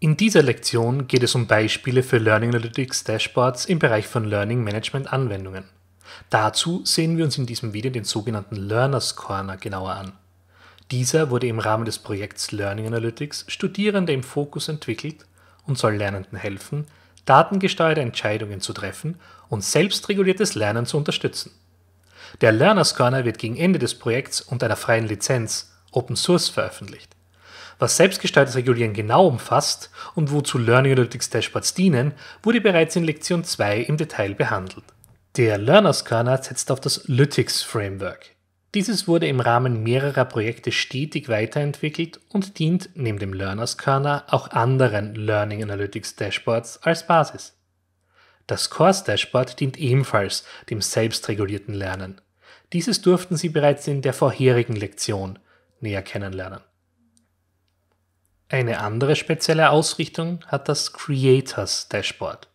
In dieser Lektion geht es um Beispiele für Learning Analytics Dashboards im Bereich von Learning Management Anwendungen. Dazu sehen wir uns in diesem Video den sogenannten Learners Corner genauer an. Dieser wurde im Rahmen des Projekts Learning Analytics Studierende im Fokus entwickelt und soll Lernenden helfen, datengesteuerte Entscheidungen zu treffen und selbstreguliertes Lernen zu unterstützen. Der Learners Corner wird gegen Ende des Projekts unter einer freien Lizenz Open Source veröffentlicht. Was selbstgesteuertes Regulieren genau umfasst und wozu Learning Analytics Dashboards dienen, wurde bereits in Lektion 2 im Detail behandelt. Der Learners Corner setzt auf das Lytics Framework. Dieses wurde im Rahmen mehrerer Projekte stetig weiterentwickelt und dient neben dem Learners Corner auch anderen Learning Analytics Dashboards als Basis. Das Course Dashboard dient ebenfalls dem selbstregulierten Lernen. Dieses durften Sie bereits in der vorherigen Lektion näher kennenlernen. Eine andere spezielle Ausrichtung hat das Creators Dashboard.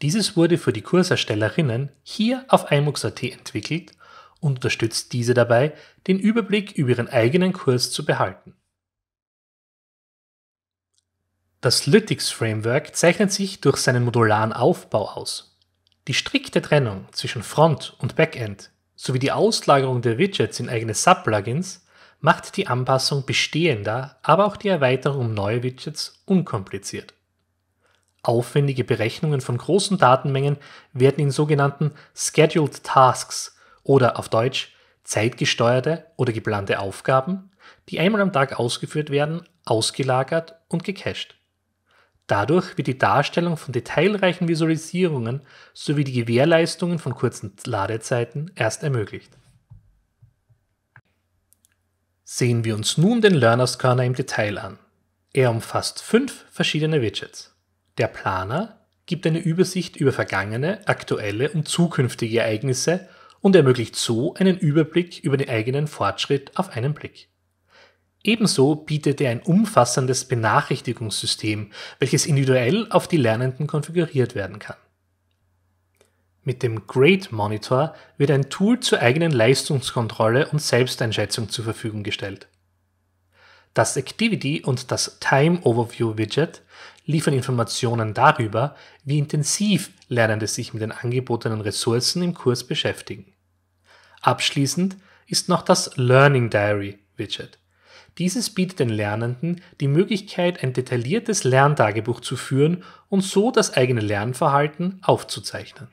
Dieses wurde für die Kurserstellerinnen hier auf iMux.at entwickelt und unterstützt diese dabei, den Überblick über ihren eigenen Kurs zu behalten. Das Lytics-Framework zeichnet sich durch seinen modularen Aufbau aus. Die strikte Trennung zwischen Front- und Backend sowie die Auslagerung der Widgets in eigene Sub-Plugins macht die Anpassung bestehender, aber auch die Erweiterung um neue Widgets unkompliziert. Aufwendige Berechnungen von großen Datenmengen werden in sogenannten Scheduled Tasks oder auf Deutsch zeitgesteuerte oder geplante Aufgaben, die einmal am Tag ausgeführt werden, ausgelagert und gecached. Dadurch wird die Darstellung von detailreichen Visualisierungen sowie die Gewährleistungen von kurzen Ladezeiten erst ermöglicht. Sehen wir uns nun den Learner Corner im Detail an. Er umfasst fünf verschiedene Widgets. Der Planer gibt eine Übersicht über vergangene, aktuelle und zukünftige Ereignisse und ermöglicht so einen Überblick über den eigenen Fortschritt auf einen Blick. Ebenso bietet er ein umfassendes Benachrichtigungssystem, welches individuell auf die Lernenden konfiguriert werden kann. Mit dem Grade Monitor wird ein Tool zur eigenen Leistungskontrolle und Selbsteinschätzung zur Verfügung gestellt. Das Activity und das Time Overview Widget liefern Informationen darüber, wie intensiv Lernende sich mit den angebotenen Ressourcen im Kurs beschäftigen. Abschließend ist noch das Learning Diary Widget dieses bietet den Lernenden die Möglichkeit, ein detailliertes Lerntagebuch zu führen und so das eigene Lernverhalten aufzuzeichnen.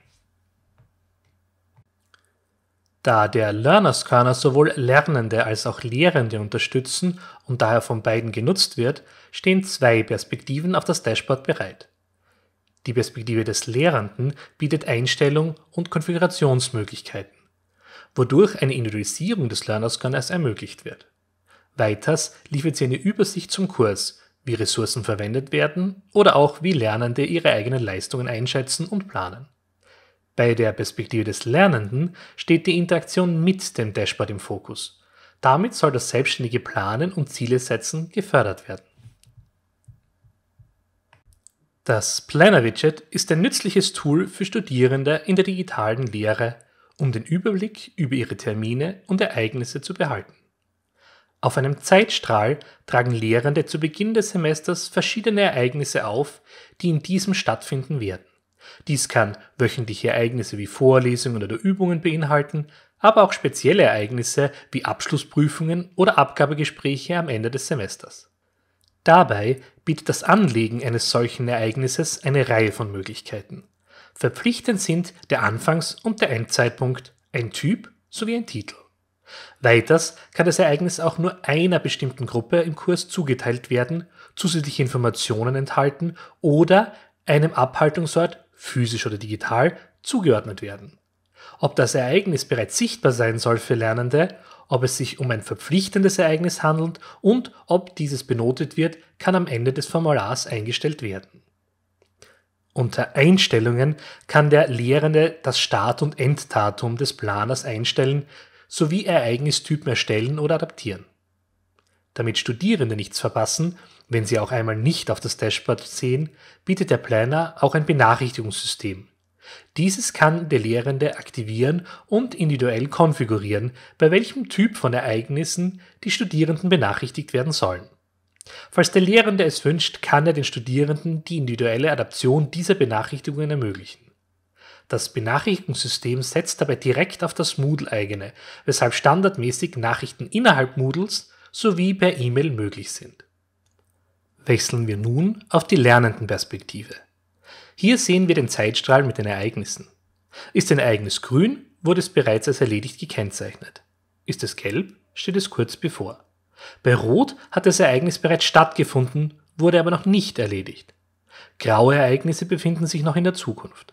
Da der Learner Scanner sowohl Lernende als auch Lehrende unterstützen und daher von beiden genutzt wird, stehen zwei Perspektiven auf das Dashboard bereit. Die Perspektive des Lehrenden bietet Einstellung und Konfigurationsmöglichkeiten, wodurch eine Individualisierung des Learner Scanners ermöglicht wird. Weiters liefert sie eine Übersicht zum Kurs, wie Ressourcen verwendet werden oder auch wie Lernende ihre eigenen Leistungen einschätzen und planen. Bei der Perspektive des Lernenden steht die Interaktion mit dem Dashboard im Fokus. Damit soll das selbstständige Planen und Ziele setzen gefördert werden. Das Planner-Widget ist ein nützliches Tool für Studierende in der digitalen Lehre, um den Überblick über ihre Termine und Ereignisse zu behalten. Auf einem Zeitstrahl tragen Lehrende zu Beginn des Semesters verschiedene Ereignisse auf, die in diesem stattfinden werden. Dies kann wöchentliche Ereignisse wie Vorlesungen oder Übungen beinhalten, aber auch spezielle Ereignisse wie Abschlussprüfungen oder Abgabegespräche am Ende des Semesters. Dabei bietet das Anlegen eines solchen Ereignisses eine Reihe von Möglichkeiten. Verpflichtend sind der Anfangs- und der Endzeitpunkt, ein Typ sowie ein Titel. Weiters kann das Ereignis auch nur einer bestimmten Gruppe im Kurs zugeteilt werden, zusätzliche Informationen enthalten oder einem Abhaltungsort, physisch oder digital, zugeordnet werden. Ob das Ereignis bereits sichtbar sein soll für Lernende, ob es sich um ein verpflichtendes Ereignis handelt und ob dieses benotet wird, kann am Ende des Formulars eingestellt werden. Unter Einstellungen kann der Lehrende das Start- und Enddatum des Planers einstellen, sowie Ereignistypen erstellen oder adaptieren. Damit Studierende nichts verpassen, wenn sie auch einmal nicht auf das Dashboard sehen, bietet der Planner auch ein Benachrichtigungssystem. Dieses kann der Lehrende aktivieren und individuell konfigurieren, bei welchem Typ von Ereignissen die Studierenden benachrichtigt werden sollen. Falls der Lehrende es wünscht, kann er den Studierenden die individuelle Adaption dieser Benachrichtigungen ermöglichen. Das Benachrichtigungssystem setzt dabei direkt auf das Moodle-eigene, weshalb standardmäßig Nachrichten innerhalb Moodles sowie per E-Mail möglich sind. Wechseln wir nun auf die Lernendenperspektive. Hier sehen wir den Zeitstrahl mit den Ereignissen. Ist ein Ereignis grün, wurde es bereits als erledigt gekennzeichnet. Ist es gelb, steht es kurz bevor. Bei Rot hat das Ereignis bereits stattgefunden, wurde aber noch nicht erledigt. Graue Ereignisse befinden sich noch in der Zukunft.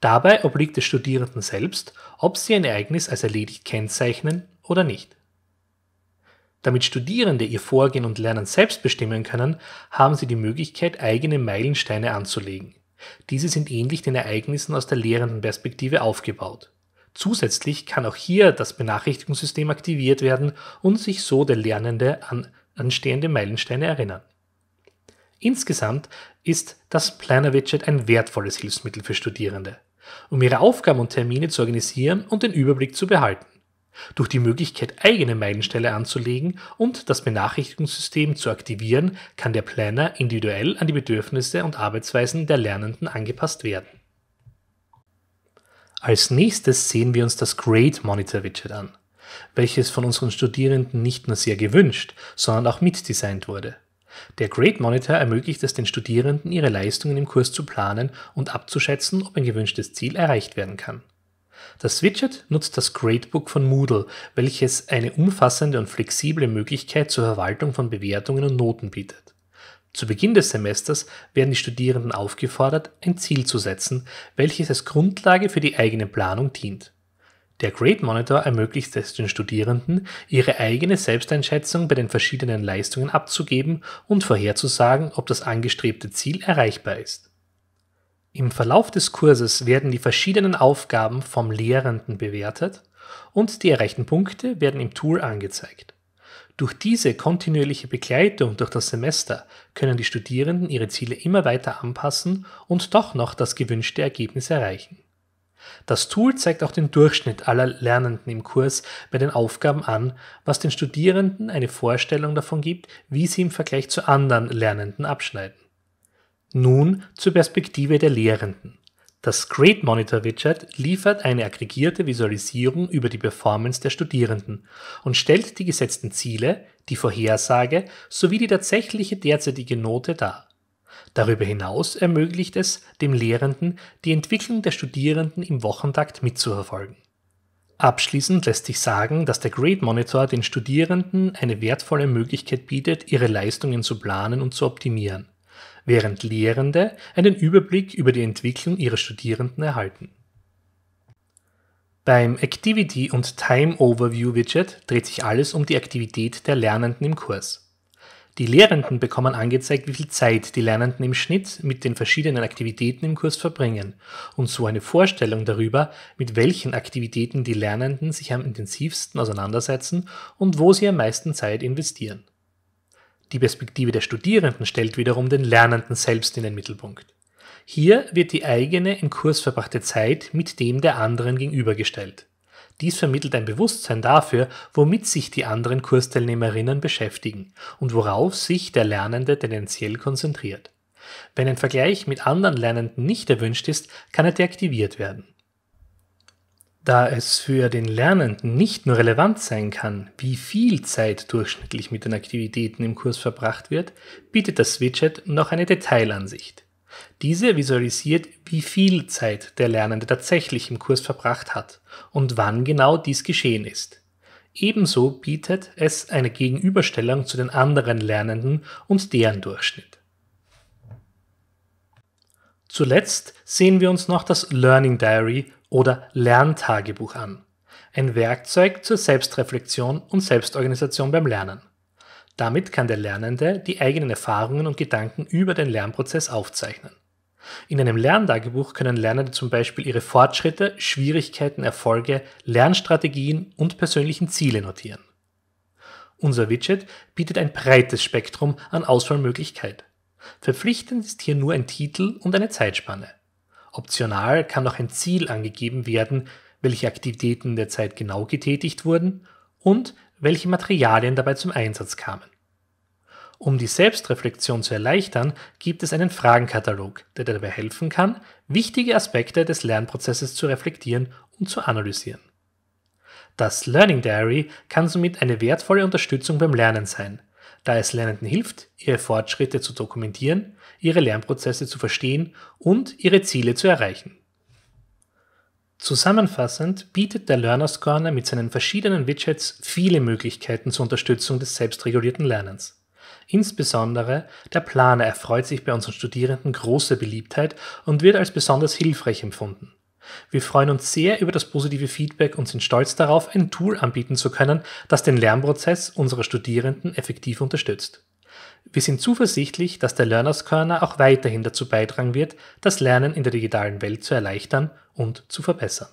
Dabei obliegt es Studierenden selbst, ob sie ein Ereignis als erledigt kennzeichnen oder nicht. Damit Studierende ihr Vorgehen und Lernen selbst bestimmen können, haben sie die Möglichkeit, eigene Meilensteine anzulegen. Diese sind ähnlich den Ereignissen aus der lehrenden Perspektive aufgebaut. Zusätzlich kann auch hier das Benachrichtigungssystem aktiviert werden und sich so der Lernende an anstehende Meilensteine erinnern. Insgesamt ist das Planner widget ein wertvolles Hilfsmittel für Studierende, um ihre Aufgaben und Termine zu organisieren und den Überblick zu behalten. Durch die Möglichkeit, eigene Meilensteine anzulegen und das Benachrichtigungssystem zu aktivieren, kann der Planner individuell an die Bedürfnisse und Arbeitsweisen der Lernenden angepasst werden. Als nächstes sehen wir uns das Grade Monitor Widget an, welches von unseren Studierenden nicht nur sehr gewünscht, sondern auch mitdesignt wurde. Der Grade Monitor ermöglicht es den Studierenden, ihre Leistungen im Kurs zu planen und abzuschätzen, ob ein gewünschtes Ziel erreicht werden kann. Das Widget nutzt das Gradebook von Moodle, welches eine umfassende und flexible Möglichkeit zur Verwaltung von Bewertungen und Noten bietet. Zu Beginn des Semesters werden die Studierenden aufgefordert, ein Ziel zu setzen, welches als Grundlage für die eigene Planung dient. Der Grade Monitor ermöglicht es den Studierenden, ihre eigene Selbsteinschätzung bei den verschiedenen Leistungen abzugeben und vorherzusagen, ob das angestrebte Ziel erreichbar ist. Im Verlauf des Kurses werden die verschiedenen Aufgaben vom Lehrenden bewertet und die erreichten Punkte werden im Tool angezeigt. Durch diese kontinuierliche Begleitung durch das Semester können die Studierenden ihre Ziele immer weiter anpassen und doch noch das gewünschte Ergebnis erreichen. Das Tool zeigt auch den Durchschnitt aller Lernenden im Kurs bei den Aufgaben an, was den Studierenden eine Vorstellung davon gibt, wie sie im Vergleich zu anderen Lernenden abschneiden. Nun zur Perspektive der Lehrenden. Das Grade Monitor Widget liefert eine aggregierte Visualisierung über die Performance der Studierenden und stellt die gesetzten Ziele, die Vorhersage sowie die tatsächliche derzeitige Note dar. Darüber hinaus ermöglicht es dem Lehrenden, die Entwicklung der Studierenden im Wochentakt mitzuverfolgen. Abschließend lässt sich sagen, dass der Grade Monitor den Studierenden eine wertvolle Möglichkeit bietet, ihre Leistungen zu planen und zu optimieren, während Lehrende einen Überblick über die Entwicklung ihrer Studierenden erhalten. Beim Activity und Time Overview Widget dreht sich alles um die Aktivität der Lernenden im Kurs. Die Lehrenden bekommen angezeigt, wie viel Zeit die Lernenden im Schnitt mit den verschiedenen Aktivitäten im Kurs verbringen und so eine Vorstellung darüber, mit welchen Aktivitäten die Lernenden sich am intensivsten auseinandersetzen und wo sie am meisten Zeit investieren. Die Perspektive der Studierenden stellt wiederum den Lernenden selbst in den Mittelpunkt. Hier wird die eigene im Kurs verbrachte Zeit mit dem der anderen gegenübergestellt. Dies vermittelt ein Bewusstsein dafür, womit sich die anderen Kursteilnehmerinnen beschäftigen und worauf sich der Lernende tendenziell konzentriert. Wenn ein Vergleich mit anderen Lernenden nicht erwünscht ist, kann er deaktiviert werden. Da es für den Lernenden nicht nur relevant sein kann, wie viel Zeit durchschnittlich mit den Aktivitäten im Kurs verbracht wird, bietet das Widget noch eine Detailansicht. Diese visualisiert, wie viel Zeit der Lernende tatsächlich im Kurs verbracht hat und wann genau dies geschehen ist. Ebenso bietet es eine Gegenüberstellung zu den anderen Lernenden und deren Durchschnitt. Zuletzt sehen wir uns noch das Learning Diary oder Lerntagebuch an. Ein Werkzeug zur Selbstreflexion und Selbstorganisation beim Lernen. Damit kann der Lernende die eigenen Erfahrungen und Gedanken über den Lernprozess aufzeichnen. In einem Lerntagebuch können Lernende zum Beispiel ihre Fortschritte, Schwierigkeiten, Erfolge, Lernstrategien und persönlichen Ziele notieren. Unser Widget bietet ein breites Spektrum an Auswahlmöglichkeiten. Verpflichtend ist hier nur ein Titel und eine Zeitspanne. Optional kann noch ein Ziel angegeben werden, welche Aktivitäten derzeit genau getätigt wurden und welche Materialien dabei zum Einsatz kamen. Um die Selbstreflexion zu erleichtern, gibt es einen Fragenkatalog, der dabei helfen kann, wichtige Aspekte des Lernprozesses zu reflektieren und zu analysieren. Das Learning Diary kann somit eine wertvolle Unterstützung beim Lernen sein, da es Lernenden hilft, ihre Fortschritte zu dokumentieren, ihre Lernprozesse zu verstehen und ihre Ziele zu erreichen. Zusammenfassend bietet der Learner Scorner mit seinen verschiedenen Widgets viele Möglichkeiten zur Unterstützung des selbstregulierten Lernens. Insbesondere der Planer erfreut sich bei unseren Studierenden großer Beliebtheit und wird als besonders hilfreich empfunden. Wir freuen uns sehr über das positive Feedback und sind stolz darauf, ein Tool anbieten zu können, das den Lernprozess unserer Studierenden effektiv unterstützt. Wir sind zuversichtlich, dass der Learners Corner auch weiterhin dazu beitragen wird, das Lernen in der digitalen Welt zu erleichtern und zu verbessern.